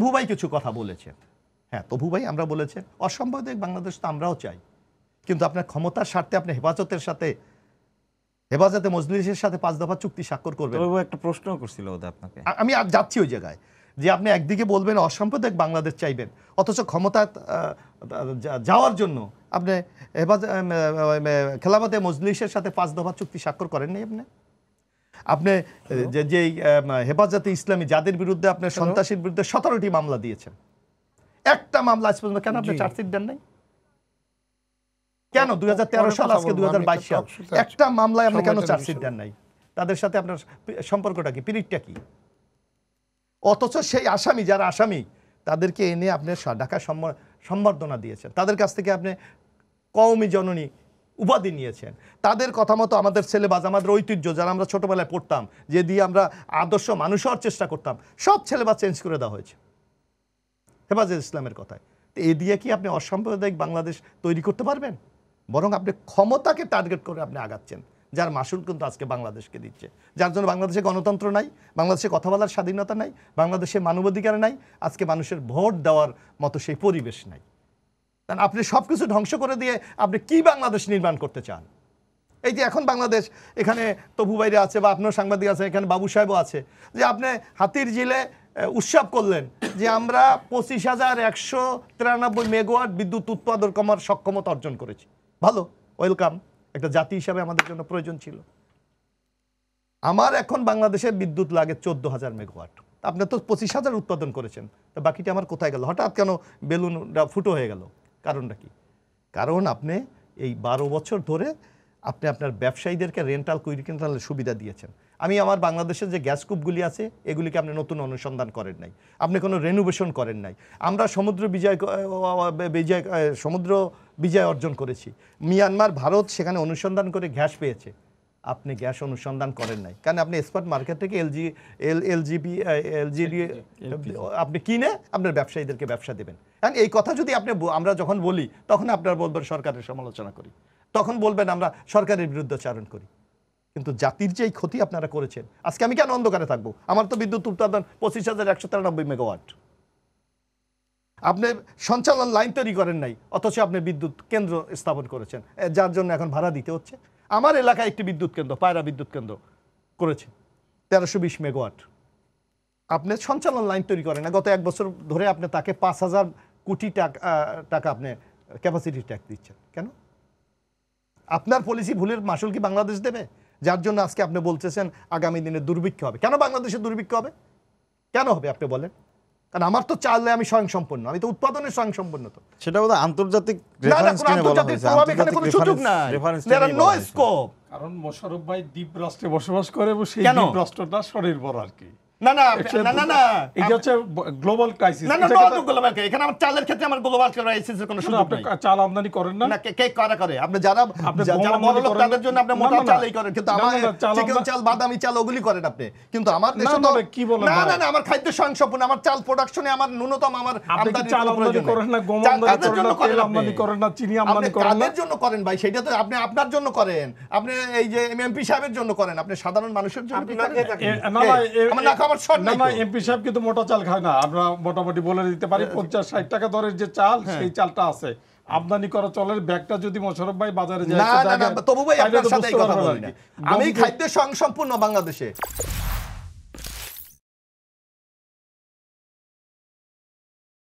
তবুবাই কিছু কথা বলেছে হ্যাঁ তবুবাই আমরা বলেছে অসাম্প্রদায়িক বাংলাদেশ তো আমরাও চাই কিন্তু আপনার ক্ষমতার স্বার্থে আপনি হেফাজতের সাথে হেফাজতে মজলিসের সাথে পাঁচ দফা চুক্তি স্বাক্ষর করবেন একটা প্রশ্ন করছিল ওদের আপনাকে আমি আর যাচ্ছি ওই জায়গায় যে আপনি একদিকে বলবেন অসাম্প্রদায়িক বাংলাদেশ চাইবেন অথচ ক্ষমতা যাওয়ার জন্য আপনি হেফাজ খেলাফতে মজলিসের সাথে পাঁচ দফা চুক্তি স্বাক্ষর করেননি আপনি আপনি যে যে হেফাজতে ইসলামী যাদের বিরুদ্ধে আপনি সন্ত্রাসীর বিরুদ্ধে সতেরোটি মামলা দিয়েছেন একটা মামলা আজ পর্যন্ত কেন আপনি চার্জশিট দেন নাই কেন দুই সাল আজকে দুই সাল একটা মামলায় আপনি কেন চার্জশিট দেন নাই তাদের সাথে আপনার সম্পর্কটা কি পিরিটটা কি অথচ সেই আসামি যারা আসামি তাদেরকে এনে আপনি ঢাকা সম্বর্ধনা দিয়েছেন তাদের কাছ থেকে আপনি কওমি জননী উপাধি নিয়েছেন তাদের কথা মতো আমাদের সিলেবাস আমাদের ঐতিহ্য যারা আমরা ছোটোবেলায় পড়তাম যে দিয়ে আমরা আদর্শ মানুষ হওয়ার চেষ্টা করতাম সব সিলেবাস চেঞ্জ করে দেওয়া হয়েছে হেফাজ ইসলামের কথায় তো এ দিয়ে কি আপনি অসাম্প্রদায়িক বাংলাদেশ তৈরি করতে পারবেন বরং আপনি ক্ষমতাকে টার্গেট করে আপনি আগাচ্ছেন যার মাসুল কিন্তু আজকে বাংলাদেশকে দিচ্ছে যার জন্য বাংলাদেশে গণতন্ত্র নাই বাংলাদেশে কথা বলার স্বাধীনতা নাই বাংলাদেশে মানবাধিকার নাই আজকে মানুষের ভোট দেওয়ার মতো সেই পরিবেশ নাই কারণ আপনি সব কিছু ধ্বংস করে দিয়ে আপনি কি বাংলাদেশ নির্মাণ করতে চান এই যে এখন বাংলাদেশ এখানে তবু বাইরে আছে বা আপনার সাংবাদিক আছে এখানে বাবু সাহেবও আছে যে আপনি হাতির জিলে উৎসব করলেন যে আমরা পঁচিশ হাজার একশো তিরানব্বই মেগাওয়াট বিদ্যুৎ উৎপাদন কমার সক্ষমতা অর্জন করেছি ভালো ওয়েলকাম একটা জাতি হিসাবে আমাদের জন্য প্রয়োজন ছিল আমার এখন বাংলাদেশে বিদ্যুৎ লাগে চোদ্দ হাজার মেগাওয়াট আপনি তো পঁচিশ হাজার উৎপাদন করেছেন তো বাকিটা আমার কোথায় গেল হঠাৎ কেন বেলুনটা ফুটো হয়ে গেল কারণটা কি কারণ আপনি এই বারো বছর ধরে আপনি আপনার ব্যবসায়ীদেরকে রেন্টাল কুইরিকেন্টালের সুবিধা দিয়েছেন আমি আমার বাংলাদেশের যে গ্যাস কূপগুলি আছে এগুলিকে আপনি নতুন অনুসন্ধান করেন নাই আপনি কোনো রেনোভেশন করেন নাই আমরা সমুদ্র বিজয় বিজয় সমুদ্র বিজয় অর্জন করেছি মিয়ানমার ভারত সেখানে অনুসন্ধান করে গ্যাস পেয়েছে আপনি গ্যাস অনুসন্ধান করেন নাই কারণ আপনি স্পট মার্কেট থেকে এলজি এল এলজিবি এলজিডি আপনি কিনে আপনার ব্যবসায়ীদেরকে ব্যবসা দেবেন কারণ এই কথা যদি আপনি আমরা যখন বলি তখন আপনারা বলবেন সরকারের সমালোচনা করি তখন বলবেন আমরা সরকারের বিরুদ্ধে চারণ করি কিন্তু জাতির যে ক্ষতি আপনারা করেছেন আজকে আমি কেন অন্ধকারে থাকবো আমার তো বিদ্যুৎ উৎপাদন পঁচিশ হাজার একশো তিরানব্বই মেগাওয়াট আপনি সঞ্চালন লাইন তৈরি করেন নাই অথচ আপনি বিদ্যুৎ কেন্দ্র স্থাপন করেছেন যার জন্য এখন ভাড়া দিতে হচ্ছে আমার এলাকায় একটি বিদ্যুৎ কেন্দ্র পায়রা বিদ্যুৎ কেন্দ্র করেছে তেরোশো বিশ মেগাওয়াট আপনি সঞ্চালন লাইন তৈরি করেন না গত এক বছর ধরে আপনি তাকে পাঁচ হাজার কোটি টাকা টাকা আপনি ক্যাপাসিটি ট্যাক্স দিচ্ছেন কেন আপনার পলিসি ভুলের মাসুল কি বাংলাদেশ দেবে যার জন্য আজকে আপনি বলতেছেন আগামী দিনে দুর্ভিক্ষ হবে কেন বাংলাদেশে দুর্ভিক্ষ হবে কেন হবে আপনি বলেন কারণ আমার তো চাল আমি স্বয়ংসম্পূর্ণ আমি তো উৎপাদনের স্বয়ংসম্পূর্ণ তো সেটা বোধ আন্তর্জাতিক কারণ মোশারফ ভাই দ্বীপ রাষ্ট্রে বসবাস করে এবং সেই দ্বীপ রাষ্ট্রটা স্বনির্ভর আর কি আমার চাল খাদ্য আমার চাল প্রোডাকশনে আমার ন্যূনতম আমার আমদানি করেন জন্য করেন ভাই সেটা তো আপনি আপনার জন্য করেন আপনি এই যে এম এম পি সাহেবের জন্য করেন আপনি সাধারণ মানুষের জন্য এমপি কিন্তু মোটা চাল খায় না আমরা মোটামুটি বলে দিতে পারি পঞ্চাশ ষাট টাকা দরের যে চাল হ্যাঁ। সেই চালটা আছে আমদানি করা চলের ব্যাগটা যদি মোশারফ ভাই বাজারে যায় তবু ভাই আপনার সাথে আমি খাদ্য সংসম্পূর্ণ বাংলাদেশে